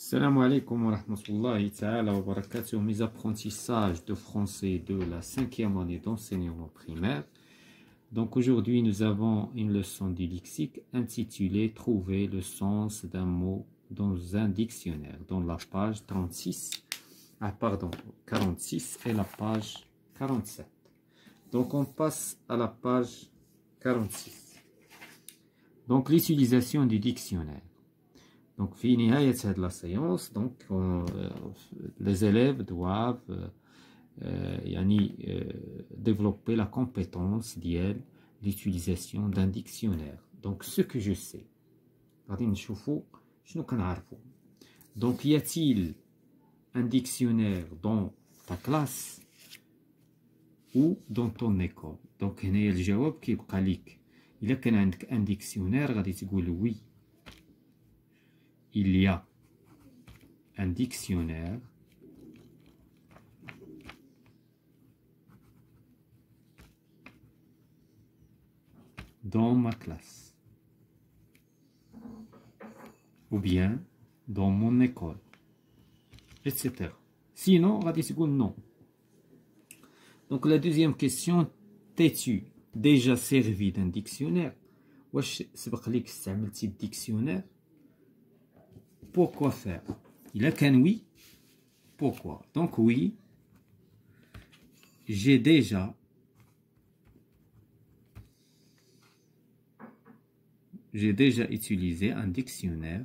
Salam alaikum wa rahmatullahi wa barakatuh. Mes apprentissages de français de la cinquième année d'enseignement primaire. Donc aujourd'hui, nous avons une leçon du lexique intitulée Trouver le sens d'un mot dans un dictionnaire, dans la page 36, ah pardon, 46 et la page 47. Donc on passe à la page 46. Donc l'utilisation du dictionnaire. Donc, fini hein, de la séance, donc euh, les élèves doivent euh, euh, développer la compétence d'elle, l'utilisation d'un dictionnaire. Donc, ce que je sais. Donc, y a-t-il un dictionnaire dans ta classe ou dans ton école Donc, il y a un dictionnaire qui est Il y a un dictionnaire, oui il y a un dictionnaire dans ma classe ou bien dans mon école, etc. Sinon, on non. Donc la deuxième question, t'es-tu déjà servi d'un dictionnaire Ou c'est que dictionnaire pourquoi faire Il a qu'un oui. Pourquoi Donc oui, j'ai déjà j'ai déjà utilisé un dictionnaire.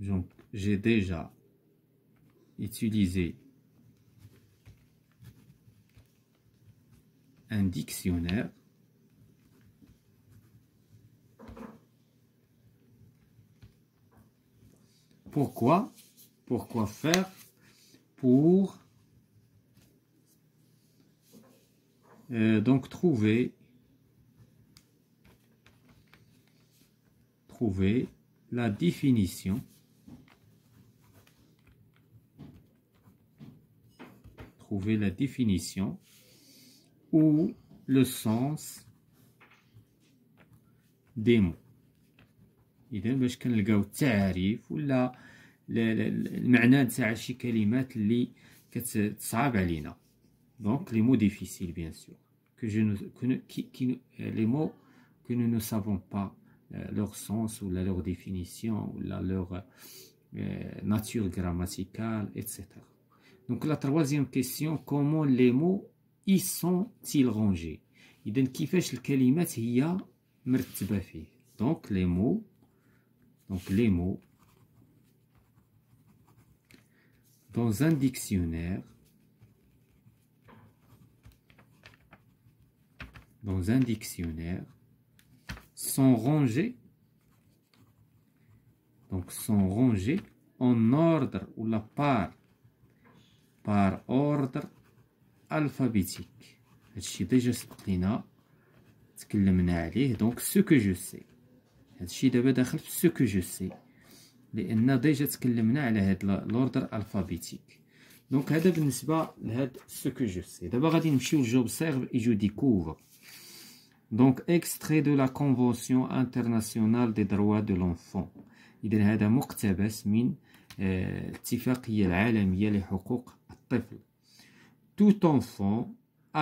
Donc j'ai déjà utilisé un dictionnaire Pourquoi Pourquoi faire Pour euh, donc trouver trouver la définition trouver la définition ou le sens des mots. اذا باش كنلقاو التعاريف ولا المعنى تاع شي كلمات اللي كتصعب علينا دونك لي مو ديفيسيل بيان سور كو جو نو كي كي لي مو كو نو نو سافون با لوغ سونس ولا لوغ ديفينيسيون ولا لوغ ناتور غراماتيكال ايتترا دونك لا تروازيام كيسيون كومون لي مو اي سون تيل رونجي اذا كيفاش الكلمات هي مرتبه فيه دونك لي مو donc les mots, dans un dictionnaire, dans un dictionnaire, sont rangés, donc sont rangés en ordre ou la part, par ordre alphabétique. ce Donc ce que je sais. هادشي دابا داخل في سو كو جو سي لان ديجا تكلمنا على هاد لوردر الفابيتيك دونك هذا بالنسبه لهاد سو كو جو سي دابا غادي نمشيو سيرف اي جو ديكوفر دونك اكستري دو لا كونفونسيون انترناسيونال دي دروا دو لونفون اذا هذا مقتبس من الاتفاقيه آه، العالميه لحقوق الطفل tout enfant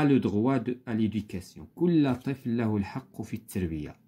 a le droit de, à l'éducation كل طفل له الحق في التربيه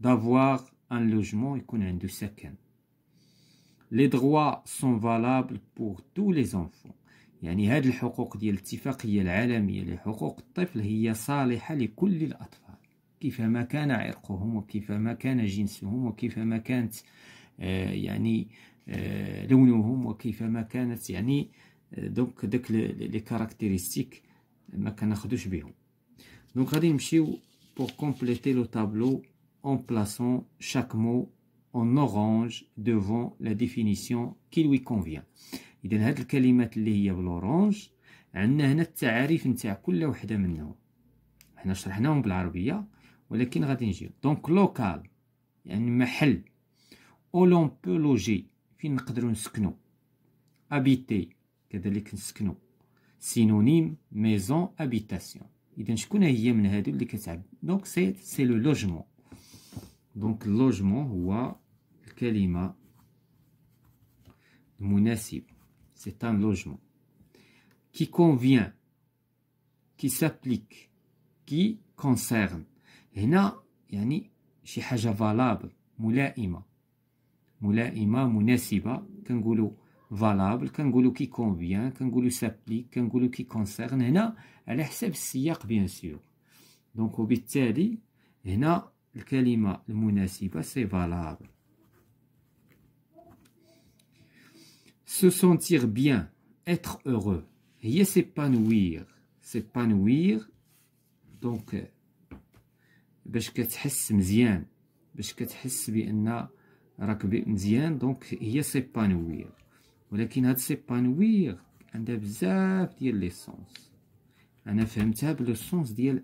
d'avoir un logement et qu'on ait سكن les droits sont valables pour tous les enfants يعني هاد الحقوق ديال الاتفاقية العالمية لحقوق الطفل هي صالحة لكل الأطفال كيفما كان عرقهم وكيفما كان جنسهم وكيفما كانت آه يعني آه لونهم وكيفما كانت يعني آه دونك داك لي كاركتيرستيك ما كناخدوش بهم دونك غادي نمشيو بور كومبليتي لو تابلو en plaçant chaque mot en orange devant la définition qui lui convient اذا هاد الكلمات اللي هي بالاورانج عندنا هنا التعاريف نتاع كل وحده منهم حنا شرحناهم بالعربيه ولكن غادي نجيو دونك لوكال يعني محل اولون بو لوجي فين نقدرو نسكنو ابيتي كذلك نسكنو سينونيم ميزون ابيتاسيون إذن شكون هي من هادو اللي كتعب دونك سي سي لو لوجمون donc logement ou kalima munasib c'est un logement qui convient qui s'applique qui concerne et là il y a haja valable mulaima mulaima munasiba kangulu valable kangulu qui convient kangulu s'applique kangulu qui concerne et là elle est bien sûr donc au bitali et là le calima, le municip, c'est valable. Se sentir bien, être heureux, C'est est s'épanouir, s'épanouir. Donc, parce que tu hesse mzian, parce que tu hesse bi enna donc c'est est s'épanouir. Mais quand s'épanouir, on a besoin de dire sens. On a fait un table de sens de dire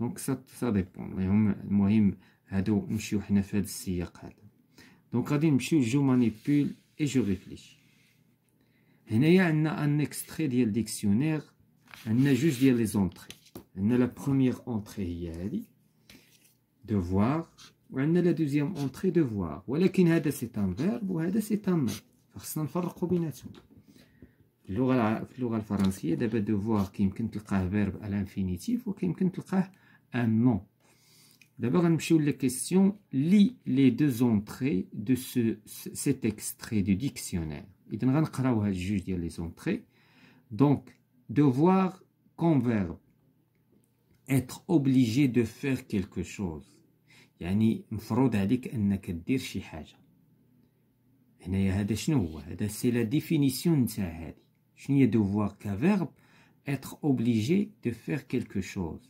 دونك سا سا ديبون المهم هادو نمشيو حنا في هاد السياق هذا دونك غادي نمشيو جو مانيبول اي جو ريفليشي هنايا عندنا ان اكستري ديال ديكسيونير عندنا جوج ديال لي زونطري عندنا لا بروميير اونطري هي هادي devoir وعندنا لا دوزيام اونطري devoir ولكن هذا سي ان فيرب وهذا سي ان نون فخصنا نفرقو بيناتهم في اللغه في اللغه الفرنسيه دابا devoir كيمكن تلقاه فيرب الانفينيتيف وكيمكن تلقاه Un mot. D'abord, la question. Lis les deux entrées de ce, cet extrait du dictionnaire. Il y a les entrées. Donc, devoir comme verbe, être obligé de faire quelque chose. يعني مفروض عليك انك دير شي حاجه هنايا هذا شنو هو هذا سي لا ديفينيسيون نتاع هذه شنو هي دوفوار كفيرب être obligé de faire quelque chose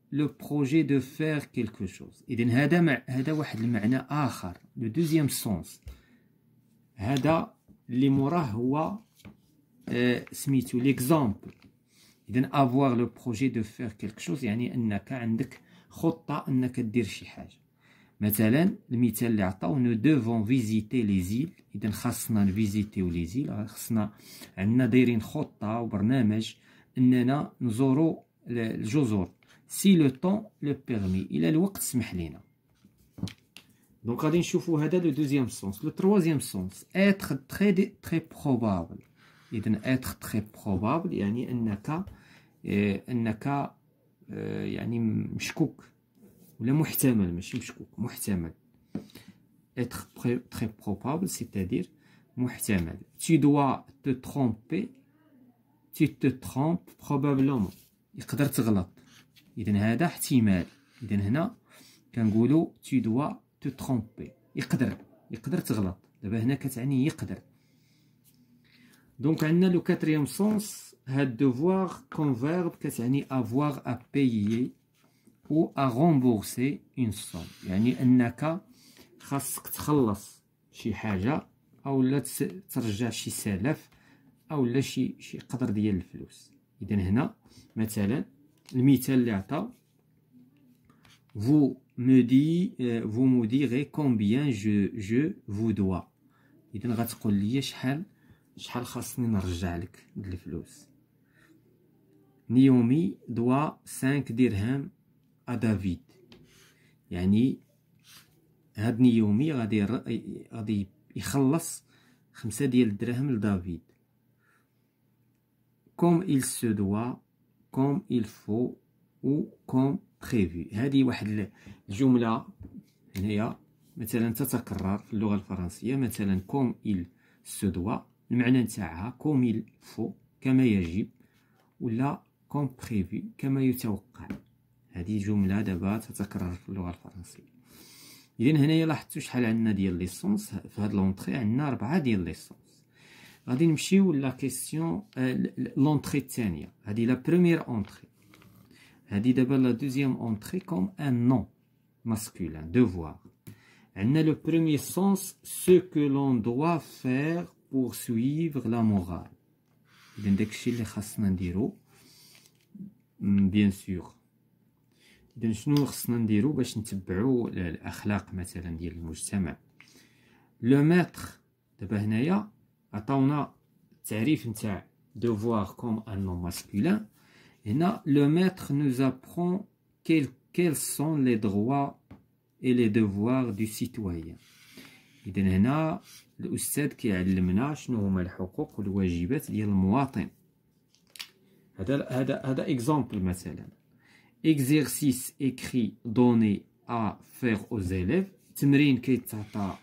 لو بروجي دو فير كيلكو شوز اذا هذا مع هذا واحد المعنى اخر لو دوزيام سونس هذا اللي موراه هو آه سميتو ليكزامبل اذا افوار لو بروجي دو فير كيلكو شوز يعني انك عندك خطه انك دير شي حاجه مثلا المثال اللي عطاو نو دوفون فيزيتي لي زيل اذا خاصنا نفيزيتيو لي زيل خاصنا عندنا دايرين خطه وبرنامج اننا نزورو الجزر si le temps le permet. Il a le waqt smihlina. Donc, allez, le deuxième sens. Le troisième sens, être très, très probable. il est très probable il y a un أنك يعني مشكوك ولا محتمل ماشي مشكوك محتمل être très probable c'est-à-dire محتمل tu dois te tromper tu te trompes probablement يقدر تغلط اذا هذا احتمال اذا هنا كنقولوا تي دوا تو ترومبي يقدر يقدر تغلط دابا هنا كتعني يقدر دونك عندنا لو كاتريم سونس هاد دوفوار كون فيرب كتعني افوار ا بيي او ا رومبورسي اون سوم يعني انك خاصك تخلص شي حاجه او لا ترجع شي سلف او لا شي شي قدر ديال الفلوس اذا هنا مثلا المثال اللي عطى vous me dit euh, vous me direz combien je je vous dois اذا غتقول لي شحال شحال خاصني نرجع لك الفلوس نيومي دوا 5 درهم ا دافيد يعني هاد نيومي غادي غادي يخلص خمسة ديال الدراهم لدافيد كوم il se doit كوم il faut ou كوم prévu هذه واحد الجملة هنايا مثلا تتكرر في اللغة الفرنسية مثلا كوم il se doit المعنى نتاعها كوم il faut كما يجب ولا كوم بريفي كما يتوقع هذه جملة دابا تتكرر في اللغة الفرنسية إذن هنايا لاحظتوا شحال عندنا ديال ليسونس في هاد لونطخي عندنا ربعة ديال ليسونس a la question, eh, l'entrée de a dit la première entrée. Elle dit d'abord la deuxième entrée comme un nom masculin, devoir. Elle a le premier sens, ce que l'on doit faire pour suivre la morale. Mm, bien sûr. Le maître de Attends, on a un devoir comme un nom masculin. Et le maître nous apprend quels sont les droits et les devoirs du citoyen. Et là, on qui a le menage, nous le droits et le wajib de l'homme. C'est un exemple, Exercice écrit donné à faire aux élèves. C'est un exemple qui est un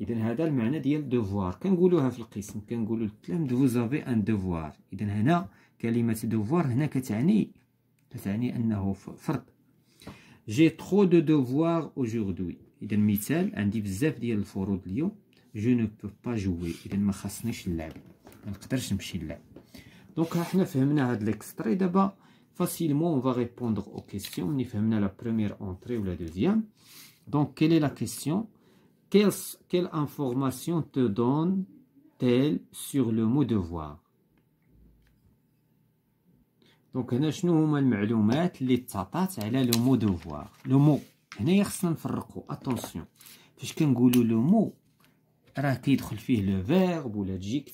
اذا هذا المعنى ديال دوفوار كنقولوها في القسم كنقولوا دو فوزافي ان دوفوار اذا هنا كلمه دوفوار هنا كتعني كتعني انه فرض جي ترو دو دوفوار اوجوردي اذا مثال عندي بزاف ديال الفروض اليوم جو نو بو با جوي اذا ما خاصنيش نلعب ما نقدرش نمشي نلعب دونك حنا فهمنا هاد ليكستري دابا facilement on va répondre aux questions. Nous فهمنا la première entrée ou la deuxième. Donc, quelle est la question quelle, information te donne-t-elle sur le mot devoir Donc هنا le mot المعلومات Le mot. على لو مو لو مو هنايا خصنا فاش le لو مو راه كيدخل فيه لو فيرب ولا le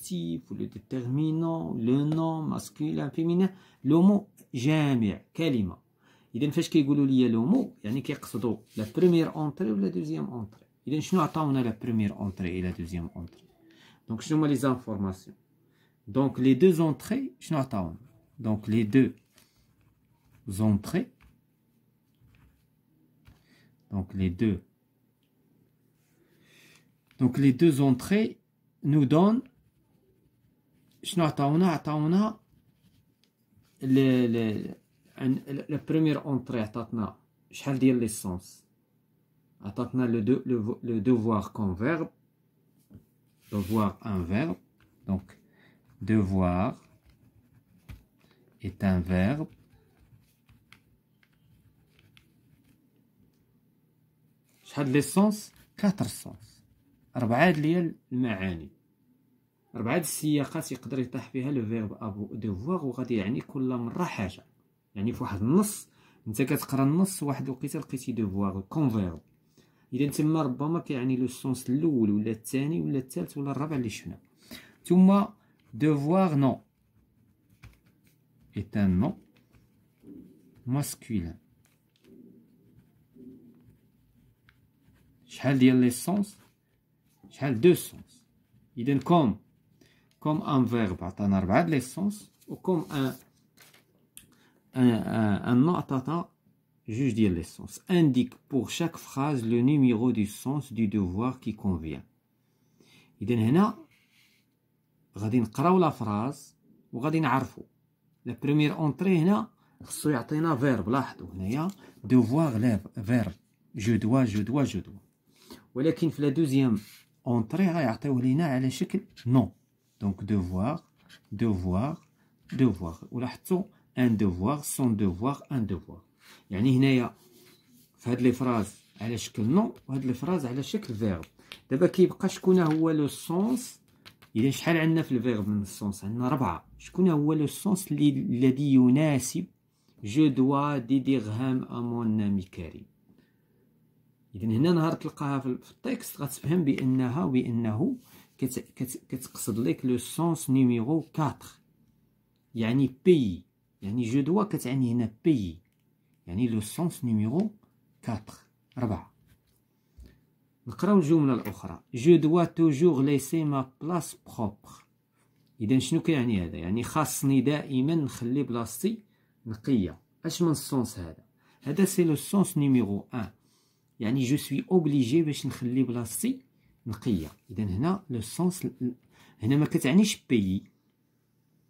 ولا ديتيرمينون لو ماسكولين ou deuxième il nous attend la première entrée et la deuxième entrée. Donc, je nous les informations. Donc, les deux entrées, je nous attends. Donc, les deux entrées. Donc, les deux. Donc, les deux entrées nous donnent. Je nous attends. La première entrée, je dire l'essence. عطاتنا لو دو le, le كون فيرب verbe ان فيرب دونك donc ايت ان فيرب شحال لي سونس كاتر سونس أربعة ديال المعاني أربعة السياقات يقدر يطيح فيها لو فيرب أبو دوفوار وغادي يعني كل مرة حاجة يعني في واحد النص نتا كتقرا النص واحد الوقيته لقيتي دوفوار كون فيرب اذا تما ربما كيعني لو سونس الاول ولا الثاني ولا الثالث ولا الرابع اللي شفنا ثم devoir non est un nom masculin شحال ديال لي سونس شحال دو سونس اذا كوم كوم ان فيرب عطانا ربعه لي سونس وكوم ان ان ان نو Juste dire les sens. Indique pour chaque phrase le numéro du sens du devoir qui convient. Et donc, on va parler de la phrase et on va parler la phrase. La première entrée, on va parler de la Devoir, je dois, je dois, je dois. dans la deuxième entrée, on va parler de un phrase. Donc, devoir, devoir, devoir. On va parler Un devoir, son devoir, un devoir. يعني هنايا في هاد لي فراز على شكل نو وهاد لي فراز على شكل فيرب دابا كيبقى شكون هو لو سونس اذا شحال عندنا في الفيرب من السونس عندنا ربعة شكون هو لو سونس الذي يناسب جو دوا دي درهم امون ميكاري كريم اذا هنا نهار تلقاها في التكست غتفهم بانها بانه كت كت كتقصد ليك لو سونس نيميرو 4 يعني بي يعني جو دوا كتعني هنا بي يعني لو سونس نيميرو 4 ربعة نقراو الجملة الأخرى جو دوا توجور ليسي ما بلاص بروبر إذا شنو كيعني هذا يعني خاصني دائما نخلي بلاصتي نقية أش من السونس هذا هذا سي لو سونس نيميرو أن يعني جو سوي اوبليجي باش نخلي بلاصتي نقية إذا هنا لو سونس هنا ما كتعنيش بيي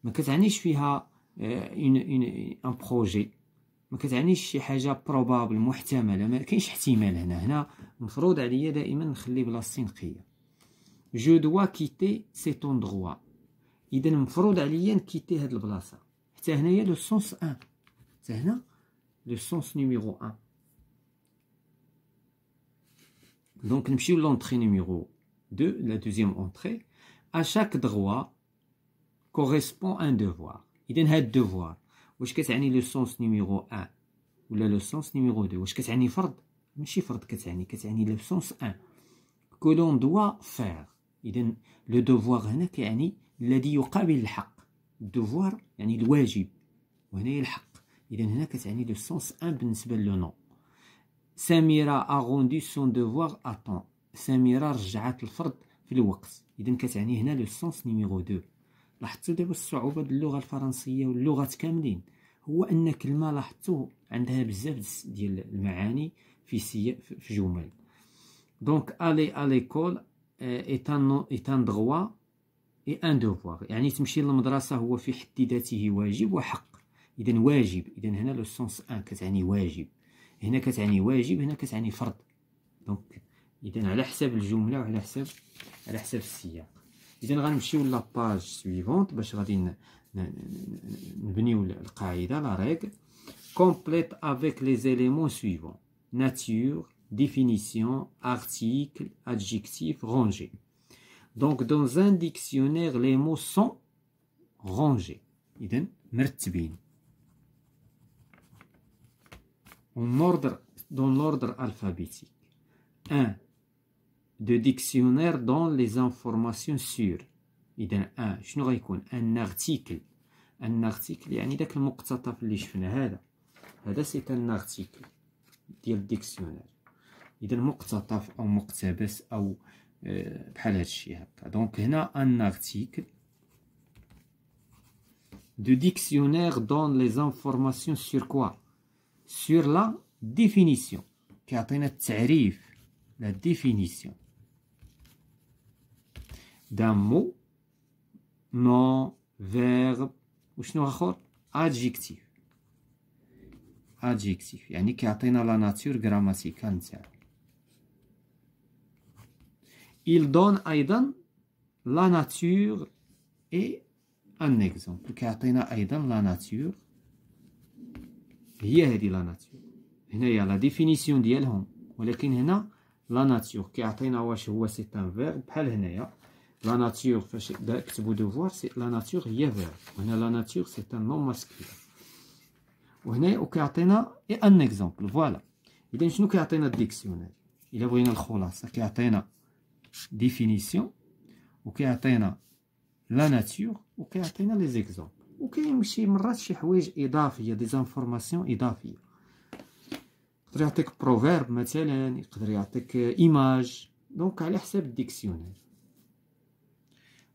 ما كتعنيش فيها اون اون ان بروجي Je dois quitter pas quelque chose Je dois quitter cet endroit. Donc, il y a le sens 1. C'est le sens numéro 1. Donc, je va à l'entrée numéro 2, la deuxième entrée. À chaque droit correspond un devoir. Donc, ce devoir, واش كتعني لو سونس نيميرو 1 ولا لو سونس نيميرو 2 واش كتعني فرض ماشي فرض كتعني كتعني لو سونس 1 كو لون دوا فير اذا لو دوفوار هنا كيعني الذي يقابل الحق الدوفوار يعني الواجب وهنايا الحق اذا هنا كتعني لو سونس 1 بالنسبه لو نون سميرة أغوندي سون دوفوار أطون سميرة رجعت الفرض في الوقت إذا كتعني هنا لو سونس نيميرو دو لاحظتوا دابا الصعوبه ديال اللغه الفرنسيه واللغات كاملين هو ان كلمه لاحظتوا عندها بزاف ديال المعاني في سي... في جمل دونك الي الي كول ايتان دووا اي ان دوفوار يعني تمشي للمدرسه هو في حد ذاته واجب وحق اذا واجب اذا هنا لو سونس ان كتعني واجب هنا كتعني واجب هنا كتعني فرض دونك اذا على حساب الجمله وعلى حساب على حساب السياق à page suivante. suivante باش غادي نبنيو la règle. complète avec les éléments suivants nature définition article adjectif rangé donc dans un dictionnaire les mots sont rangés اذا مرتبين en ordre dans l'ordre alphabétique 1 de dictionnaire dans les informations sûres. Et d'un un, je n'aurai un article. Un article, il y a un article qui est c'est un article qui est dictionnaire. Il y a un moktataf ou moktabes ou Donc, il y a un article de dictionnaire donne les informations sur quoi Sur la définition. Qui a un La définition. d'un mot, nom, verbe, ou شنو اخر adjectif adjectif يعني كيعطينا لا ناتور جراماتيكال نتاعو il donne ايضا la nature et un exemple كيعطينا ايضا لا ناتور هي هذه لا ناتور هنايا لا ديفينيسيون ديالهم ولكن هنا لا ناتور كيعطينا واش هو سي ان فيرب بحال هنايا la nature, ce que vous devez voir, c'est la nature yéver. On a la nature, c'est un nom masculin. On a au cartena et un exemple. Voilà. Il y a un cartena dictionnaire. Il y a un cartena cartena définition. Au cartena la nature. Au cartena les exemples. Au cartena, il y a des informations et Il y a des proverbes, il y a des images. Donc, il y a un dictionnaire.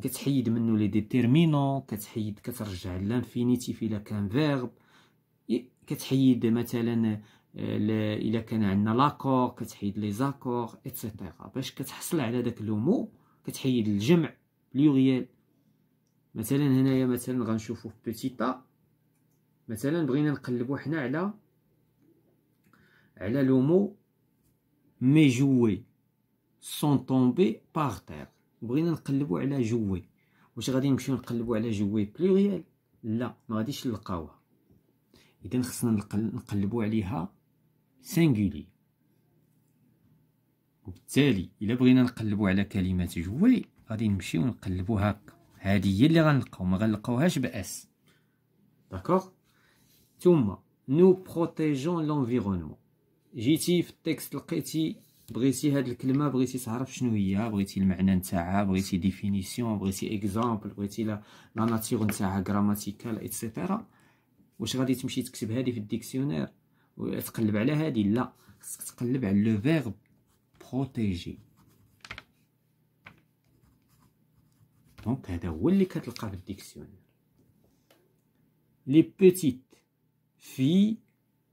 كتحيد منه لي ديتيرمينون كتحيد كترجع لانفينيتيف الى كان فيرب كتحيد مثلا آه، الا كان عندنا لاكور كتحيد لي زاكور ايتترا باش كتحصل على داك لومو كتحيد الجمع بلوريال مثلا هنايا مثلا غنشوفو في بوتيتا مثلا بغينا نقلبو حنا على على لومو مي جوي سون طومبي باغ تير بغينا نقلبو على جوي واش غادي نمشيو نقلبو على جوي بلوريال لا ما غاديش نلقاوها اذا خصنا نقلبو عليها سينغولي وبالتالي الا بغينا نقلبو على كلمه جوي غادي نمشيو نقلبو هكا هذه هي اللي غنلقاو ما غنلقاوهاش باس داكوغ ثم نو بروتيجون لونفيرونمون جيتي في التكست لقيتي بغيتي هاد الكلمه بغيتي تعرف شنو هي بغيتي المعنى نتاعها بغيتي ديفينيسيون بغيتي اكزامبل بغيتي لا ناتيغ نتاعها غراماتيكال ايتترا واش غادي تمشي تكتب هادي في الديكسيونير وتقلب على هادي لا خصك تقلب على لو فيرب بروتيجي دونك هذا هو اللي كتلقى في الديكسيونير لي بيتيت في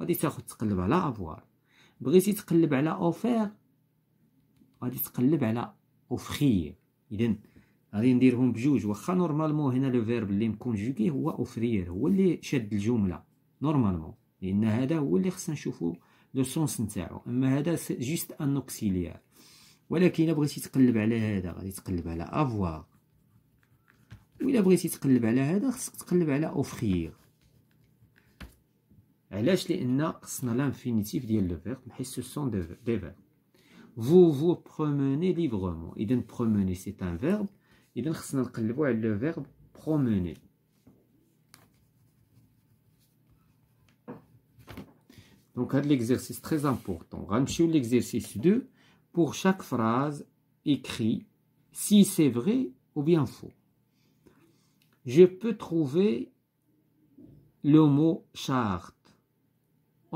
غادي تاخد تقلب على افوار بغيتي تقلب على اوفير غادي تقلب على اوفخير اذا غادي نديرهم بجوج واخا نورمالمون هنا لو فيرب لي مكونجوكي هو اوفرير هو اللي شاد الجمله نورمالمون لان هذا هو اللي خصنا نشوفو لو سونس نتاعو اما هذا جيست ان اوكسيليير ولكن الا بغيتي تقلب على هذا غادي تقلب على افوار و الا بغيتي تقلب على هذا خصك تقلب على اوفخير علاش dans l'infinitif. l'infinitif le verbe. Et ce sont des verbes. vous vous promenez librement. de promener c'est un verbe. Il خصنا a le verbe promener. Donc un l'exercice très important. غنمشيو l'exercice 2 pour chaque phrase écrit si c'est vrai ou bien faux. Je peux trouver le mot charte.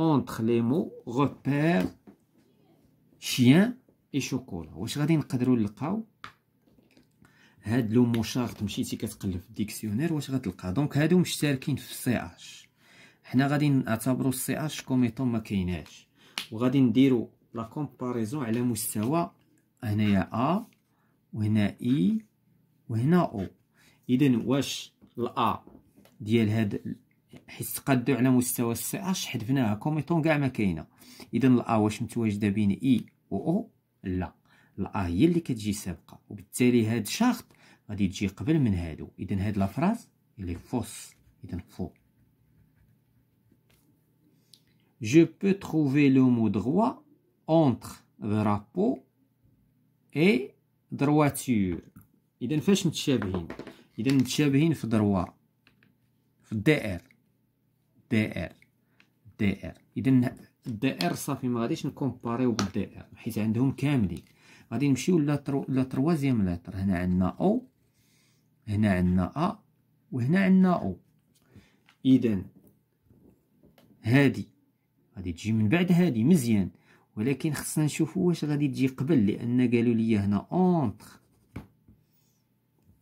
entre les mots repère chien et chocolat واش غادي نقدروا نلقاو هاد لو مشارط مشيتي كتقلب في الديكسيونير واش غتلقى دونك هادو مشتركين في سي اش حنا غادي نعتبروا سي اش كوميتون ما كايناش وغادي نديروا لا كومباريزون على مستوى هنايا ا وهنا اي وهنا او اذا واش الا ديال هاد حيت تقادو على مستوى السعه حذفناها كوميتون كاع ما كاينه اذا الا واش متواجده بين اي و او لا الا هي اللي كتجي سابقه وبالتالي هاد شاخط غادي تجي قبل من هادو اذا هاد لافراز اللي فوس اذا فو je peux trouver le mot droit entre drapeau et droiture اذا فاش متشابهين اذا متشابهين في دروا في الدائر دي ار دي ار اذا الدي ار صافي ما غاديش نكومباريو بالدي ار حيت عندهم كاملين غادي نمشيو لا تروازيام لاتر هنا عندنا او هنا عندنا ا وهنا عندنا او اذا هادي غادي تجي من بعد هادي مزيان ولكن خصنا نشوفوا واش غادي تجي قبل لان قالوا لي هنا اونتر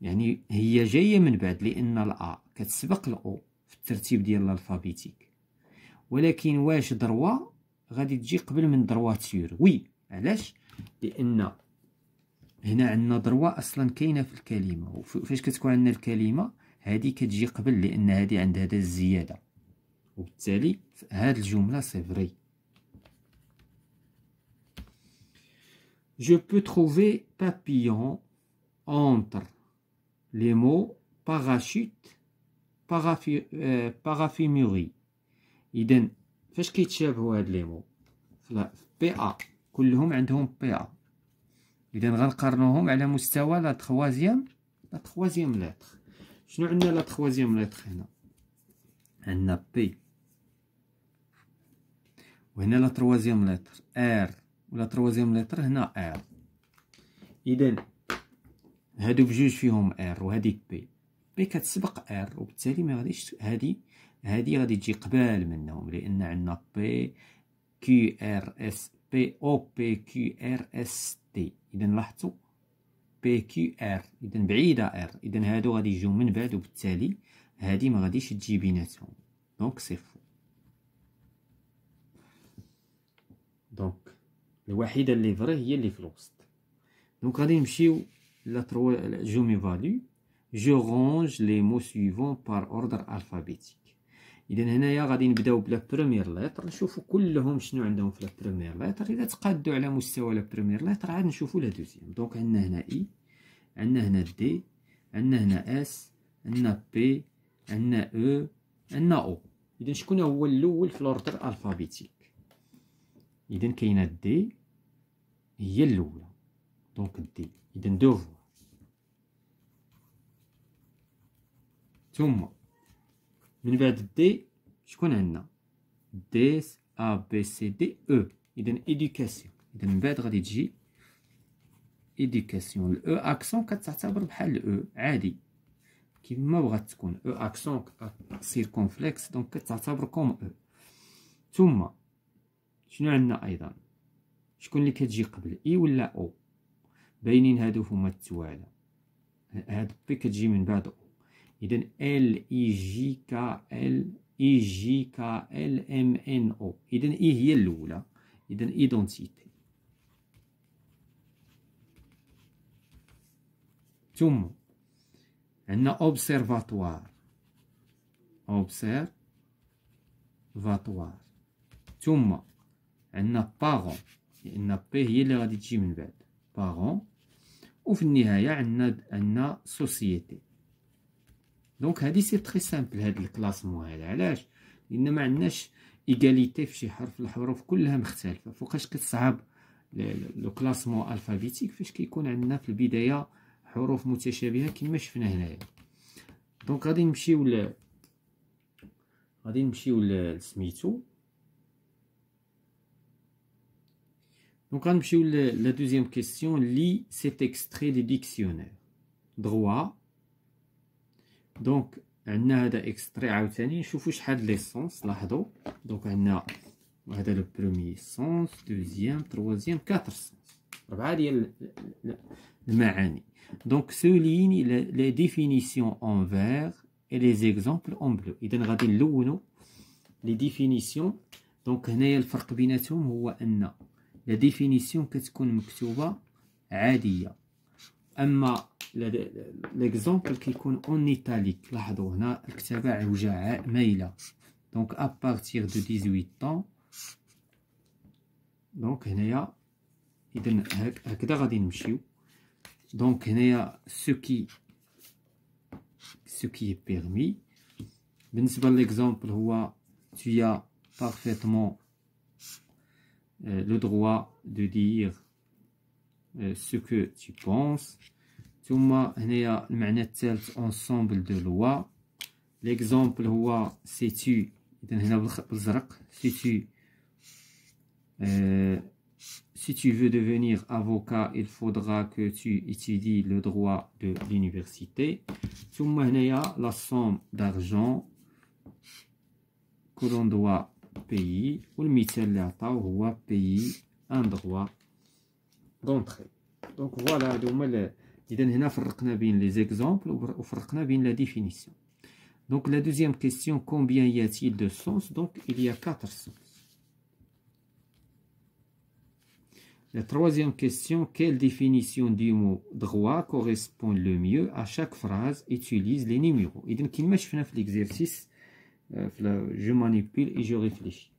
يعني هي جايه من بعد لان الا كتسبق الاو في الترتيب ديال الالفابيتيك ولكن واش دروا غادي تجي قبل من درواتير وي علاش لان هنا عندنا دروا اصلا كاينه في الكلمه وفاش كتكون عندنا الكلمه هذه كتجي قبل لان هذه عندها هذا الزياده وبالتالي هذه الجمله سي فري Je peux trouver papillon entre les mots parachute باغافي euh, اذا فاش كيتشابهوا هاد لي مو في بي ا كلهم عندهم بي ا اذا غنقارنوهم على مستوى لا تخوازيام لا تخوازيام لاتر شنو عندنا لا تخوازيام لاتر هنا عندنا بي وهنا لا تروازيام لتر ار ولا تروازيام لتر هنا ار اذا هادو بجوج فيهم ار وهذيك بي بي كتسبق ار وبالتالي ما غاديش هادي هادي غادي تجي قبال منهم لان عندنا بي كيو ار اس بي او بي كيو ار اس تي اذا لاحظتوا بي كيو ار اذا بعيده ار اذا هادو غادي يجيو من بعد وبالتالي هادي ما غاديش تجي بيناتهم دونك سي فو دونك الوحيده اللي فري هي اللي في الوسط دونك غادي نمشيو لا تروا جومي فاليو جو رونج لي مو سويفون بار اوردر الفابيتيك اذا هنايا غادي نبداو بلا بريمير ليتر نشوفو كلهم شنو عندهم في لا بريمير ليتر اذا تقادو على مستوى لا بريمير ليتر عاد نشوفو لا دوزيام دونك عندنا هنا اي عندنا هنا دي عندنا هنا اس عندنا بي عندنا او عندنا او اذا شكون هو الاول في الاوردر الفابيتيك اذا كاينه دي هي الاولى دونك دي اذا دو فوا ثم من بعد دي شكون عندنا دي ا بي سي دي او اذا ايديكاسيون اذا من بعد غادي تجي ايديكاسيون الاو اكسون كتعتبر بحال الاو عادي كيما بغات تكون او اكسون سيركونفلكس دونك كتعتبر كوم او ثم شنو عندنا ايضا شكون اللي كتجي قبل اي ولا او باينين هادو هما التوالى هاد بي كتجي من بعد او إذا ال إي جي كا ال إي جي كا ال إم إن أو إذا إي هي الأولى إذا إيدونتيتي ثم عندنا اوبسيرفاتوار اوبسيرفاتوار ثم عندنا بارون لان بي هي اللي غادي تجي من بعد بارون وفي النهايه عندنا عندنا سوسيتي دونك هادي سي تري سامبل هاد الكلاسمون هذا علاش لان ما عندناش ايغاليتي في شي حرف الحروف كلها مختلفه فوقاش كتصعب لو كلاسمون الفابيتيك فاش كيكون عندنا في البدايه حروف متشابهه كما شفنا هنايا دونك غادي نمشيو ل غادي نمشيو لسميتو دونك غنمشيو لا دوزيام كيسيون لي سي تيكستري دي ديكسيونير droit دونك عندنا هذا اكستري عاوتاني نشوفوا شحال لي سونس لاحظوا دونك عندنا هذا لو بروميي سونس دوزيام تروازيام كاتر سونس ربعه ديال المعاني دونك سوليني لي ديفينيسيون اون فير اي لي زيكزامبل اون بلو اذا غادي نلونو لي ديفينيسيون دونك هنايا الفرق بيناتهم هو ان لا ديفينيسيون كتكون مكتوبه عاديه اما l'exemple qui est en italique a donc à partir de 18 ans donc il y a donc ce qui ce qui est permis l'exemple tu as parfaitement euh, le droit de dire euh, ce que tu penses ثم هنايا المعنى الثالث انسومبل دو لوا si هو اذا هنا euh, si tu veux devenir avocat, il faudra que tu étudies le droit de l'université. la somme d'argent que l'on doit payer, ou le payer un droit d'entrée. Donc voilà, donc la deuxième question, combien y a-t-il de sens Donc il y a quatre sens. La troisième question, quelle définition du mot droit correspond le mieux à chaque phrase Utilise les numéros. donc, l'exercice, euh, je manipule et je réfléchis.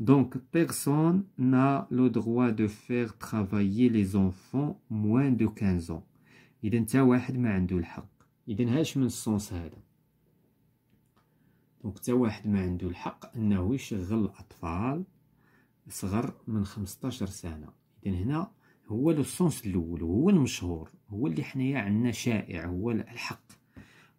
Donc, personne n'a le droit de faire travailler les enfants moins de 15 ans. اذا حتى واحد ما عنده الحق اذا هاش من السونس هذا دونك حتى واحد ما عنده الحق انه يشغل الاطفال صغر من 15 سنه اذا هنا هو لو الاول هو المشهور هو اللي حنايا عندنا شائع هو الحق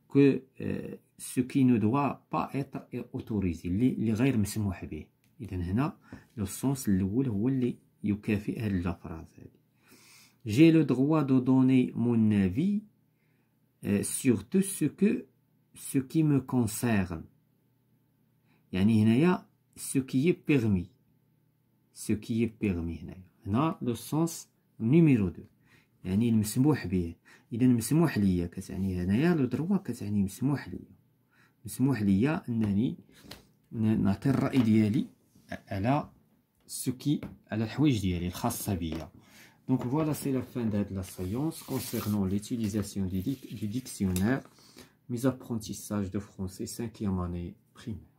كو آه، سو كي نو دوا با ايتر اوتوريزي اللي, غير مسموح به اذا هنا لو الاول هو اللي يكافئ هاد الافراد هادي J'ai le droit de donner mon avis euh, sur tout ce, que, ce qui me concerne. يعني هنايا ce qui est permis. Ce qui est permis هنايا. هنا le sens numéro 2. يعني المسموح به. إذا مسموح ليا كتعني هنايا لو دروا كتعني مسموح ليا. مسموح ليا أنني نعطي الرأي ديالي على سكي على الحوايج ديالي الخاصة بيا Donc voilà, c'est la fin de la séance concernant l'utilisation du, dictionnaire, mes apprentissages de français cinquième année primaire.